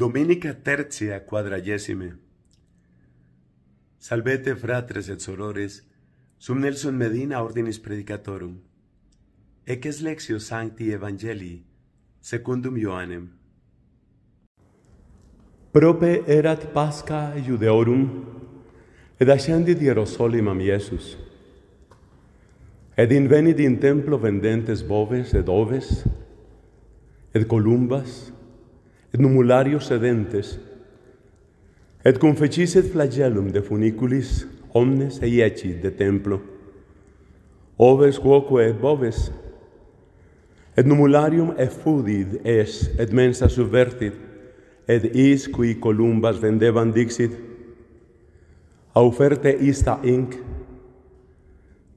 Dominica TERCIA quadragesime. Salvete fratres et sorores, sum Nelson Medina ordinis predicatorum. Eques lexio sancti evangelii, secundum Ioannem. Prope erat pasca iudeorum, ed ascendit jesus, Iesus. Ed di in templo vendentes boves ed oves, ed columbas, Et numulario sedentes, et confecisset flagellum de funiculis, omnes eiecit de templo. Oves quoque et boves, et numularium effudit es et mensa subvertit, et is qui columbas vendevan dixit, auferte ista inc,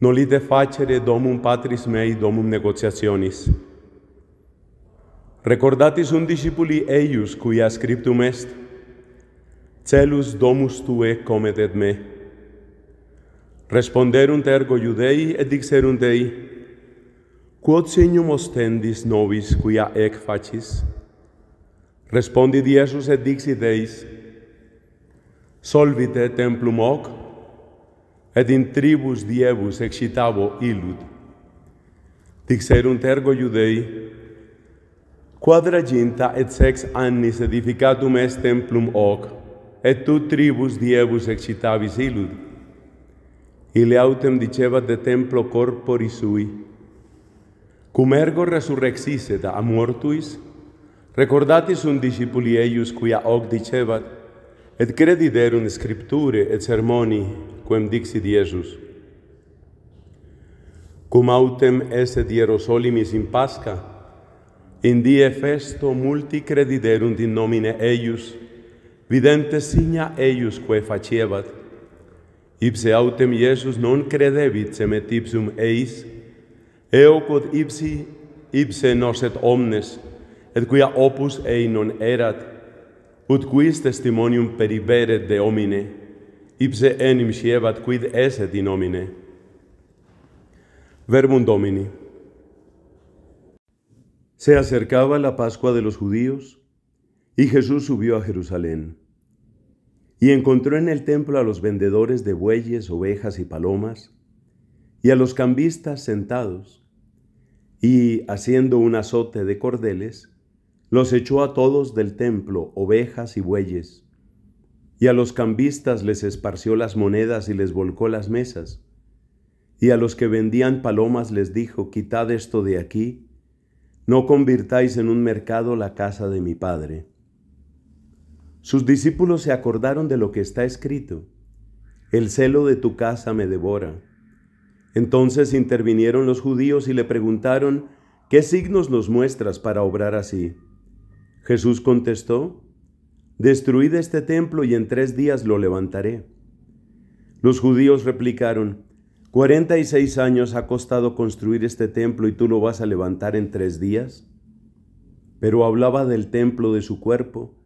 nolite facere domum patris mei domum negociacionis. Recordatis un discipuli eius CUIA scriptum est Celus domus tue comet et me Responderunt ergo Iudei et dixerunt ei Quod signum ostendis nobis quia ec facis Respondi Iesus et dixit eis Solvite templum hoc et in tribus diebus excitabo illud Dixerunt ergo Iudei quadraginta et sex annis edificatum est templum hoc, et tu tribus diebus excitabis ilud. Ile autem dicebat de templo corpori sui, cum ergo resurrexiseta a mortuis, recordatis un discipuli eius quia hoc dicebat, et crediderum scripture et sermoni quem dixit Iesus. Cum autem eset Ierosolimis in Pasca, in die festo multi crediderunt in nomine eius videnti signa eius quae faciebat ipse autem iesus non credebit se me eis eo quod ipsi ipse nos et omnes et quia opus ei non erat ut quis testimonium periveret de homine ipse enim sciebat quid eset in homine verbum domini Se acercaba la Pascua de los judíos y Jesús subió a Jerusalén y encontró en el templo a los vendedores de bueyes, ovejas y palomas y a los cambistas sentados y haciendo un azote de cordeles, los echó a todos del templo, ovejas y bueyes, y a los cambistas les esparció las monedas y les volcó las mesas, y a los que vendían palomas les dijo, quitad esto de aquí no convirtáis en un mercado la casa de mi Padre. Sus discípulos se acordaron de lo que está escrito. El celo de tu casa me devora. Entonces intervinieron los judíos y le preguntaron, ¿qué signos nos muestras para obrar así? Jesús contestó, Destruid este templo y en tres días lo levantaré. Los judíos replicaron, 46 años ha costado construir este templo y tú lo vas a levantar en tres días. Pero hablaba del templo de su cuerpo,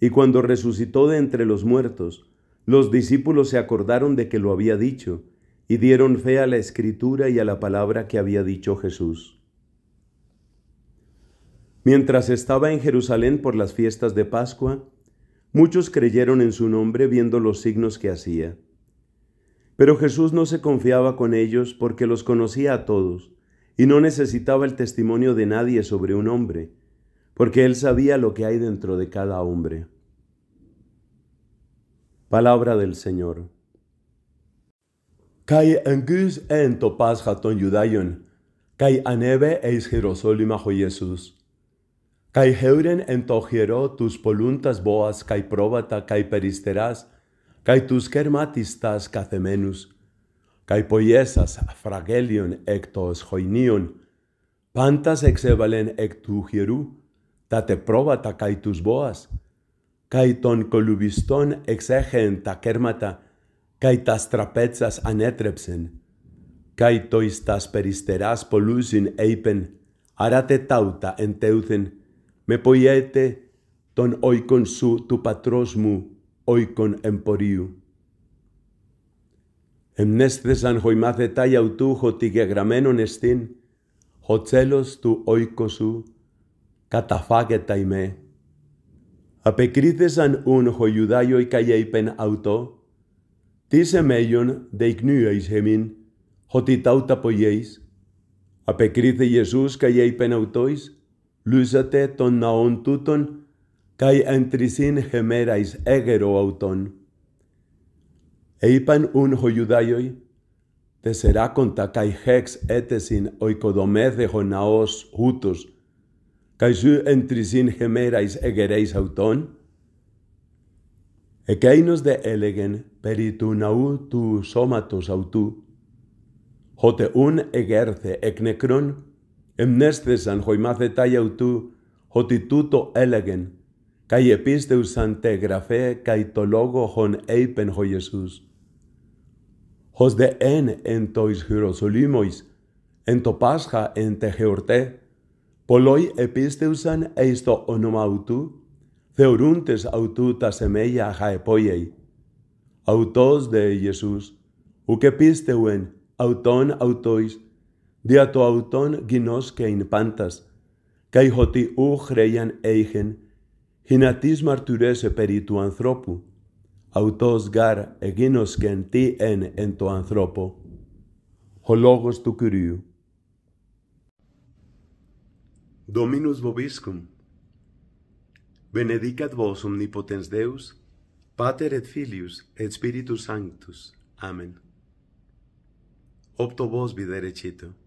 y cuando resucitó de entre los muertos, los discípulos se acordaron de que lo había dicho, y dieron fe a la escritura y a la palabra que había dicho Jesús. Mientras estaba en Jerusalén por las fiestas de Pascua, muchos creyeron en su nombre viendo los signos que hacía. Pero Jesús no se confiaba con ellos porque los conocía a todos y no necesitaba el testimonio de nadie sobre un hombre, porque él sabía lo que hay dentro de cada hombre. Palabra del Señor. Kai angus en topas Jaton judayon, kai aneve eis jerosolima ho Jesús. Kai heuren en tojero tus poluntas boas kai probata kai peristerás, kai tus kermatistas kathemenus, kai poiesas fragelion ectos hoinion, pantas exevalen ectu hieru, tate probata kai tus boas, kai ton kolubiston exegen ta kermata, kai tas trapezas anetrepsen, kai tois tas peristeras polusin eipen, arate tauta en teuthen, me poiete ton oikon su tu patros mu, εμπορίου. εμπορίου. Εμνέσθησαν χοημάθε τάια ουτού χωτι γεγραμμένον εστίν, τσέλος του οίκο σου, τα ημέ. Απεκρίθεσαν ούν χοιουδάιο η καλλιέπεν αυτό, τίς ικνύω εις εμήν, χωτι ταύτα πογέης. Απεκρίθε Ιεσούς καλλιέπεν αυτοίς, λούσατε τον ναόν τούτων kai antrisin gemerais egero auton. Eipan un hoyudayoi, te será conta kai hex etesin oikodomez de jonaos hutos, kai su entrisin gemerais egereis auton. Ekeinos de elegen naú tu somatos autu, jote un egerce eknekron, emnestes an hoimaz autu, jotituto elegen, Kai episteu sante kai to logo eipen Hos de en en tois hyrosolimois, en to en te georte, poloi episteusan eisto onomautu, theoruntes autu ta semeia ha Autos de Jesús, uke pisteuen auton autois, dia to auton ginos pantas, kai hoti u chreian eigen, Hinatis martyrese peri tu anthropu, autos gar eginos gen ti en en to anthropo, ho logos tu curiu. Dominus vobiscum, benedicat vos omnipotens Deus, Pater et Filius et Spiritus Sanctus. Amen. Opto vos videre